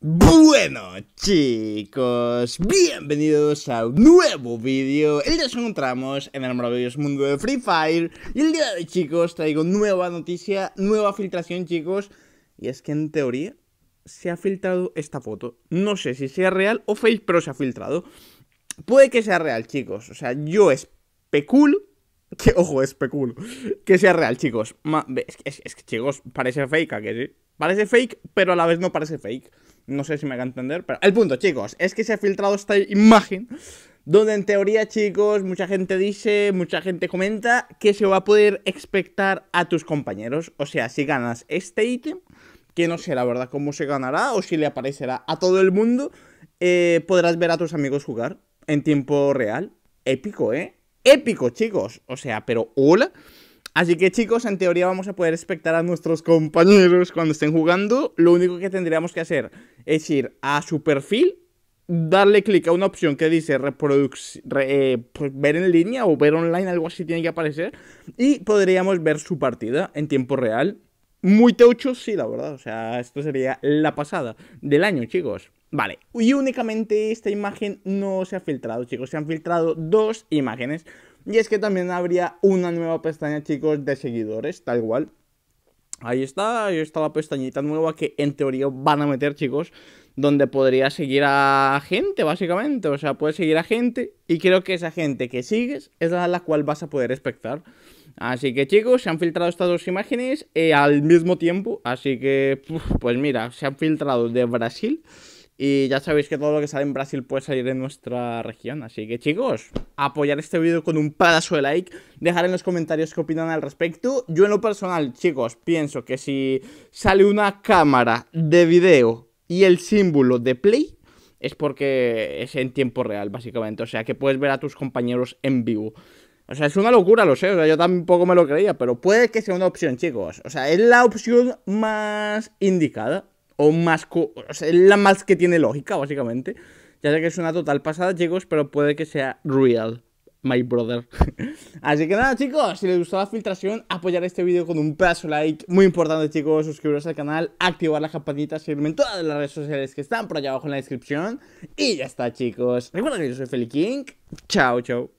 Bueno chicos, bienvenidos a un nuevo vídeo El día nos encontramos en el maravilloso mundo de Free Fire Y el día de hoy chicos traigo nueva noticia, nueva filtración chicos Y es que en teoría se ha filtrado esta foto No sé si sea real o fake, pero se ha filtrado Puede que sea real chicos, o sea, yo especulo que, ojo, especulo, que sea real chicos es, que, chicos, parece fake, que Parece fake, pero a la vez no parece fake no sé si me va entender, pero... El punto, chicos, es que se ha filtrado esta imagen donde en teoría, chicos, mucha gente dice, mucha gente comenta que se va a poder expectar a tus compañeros. O sea, si ganas este ítem, que no sé la verdad cómo se ganará o si le aparecerá a todo el mundo, eh, podrás ver a tus amigos jugar en tiempo real. Épico, ¿eh? Épico, chicos. O sea, pero hola. Así que chicos, en teoría vamos a poder expectar a nuestros compañeros cuando estén jugando. Lo único que tendríamos que hacer es ir a su perfil, darle clic a una opción que dice reproducir eh, pues, ver en línea o ver online, algo así tiene que aparecer, y podríamos ver su partida en tiempo real. Muy teucho, sí, la verdad. O sea, esto sería la pasada del año, chicos. Vale, y únicamente esta imagen no se ha filtrado, chicos. Se han filtrado dos imágenes. Y es que también habría una nueva pestaña, chicos, de seguidores, tal cual. Ahí está, ahí está la pestañita nueva que en teoría van a meter, chicos, donde podría seguir a gente, básicamente. O sea, puedes seguir a gente y creo que esa gente que sigues es la, cual vas a poder expectar. Así que chicos, se han filtrado estas dos imágenes eh, al mismo tiempo. Así que, pues mira, se han filtrado de Brasil y ya sabéis que todo lo que sale en Brasil puede salir en nuestra región. Así que chicos, apoyar este vídeo con un pedazo de like. Dejar en los comentarios qué opinan al respecto. Yo en lo personal, chicos, pienso que si sale una cámara de vídeo y el símbolo de play, es porque es en tiempo real, básicamente. O sea, que puedes ver a tus compañeros en vivo. O sea, es una locura, lo sé. O sea, yo tampoco me lo creía, pero puede que sea una opción, chicos. O sea, es la opción más indicada. O más. O sea, la más que tiene lógica, básicamente. Ya sé que es una total pasada, chicos, pero puede que sea real. My brother. Así que nada, chicos, si les gustó la filtración, apoyar este vídeo con un pedazo like. Muy importante, chicos, suscribiros al canal, activar la campanita, seguirme en todas las redes sociales que están por allá abajo en la descripción. Y ya está, chicos. Recuerden que yo soy Feli King. Chao, chao.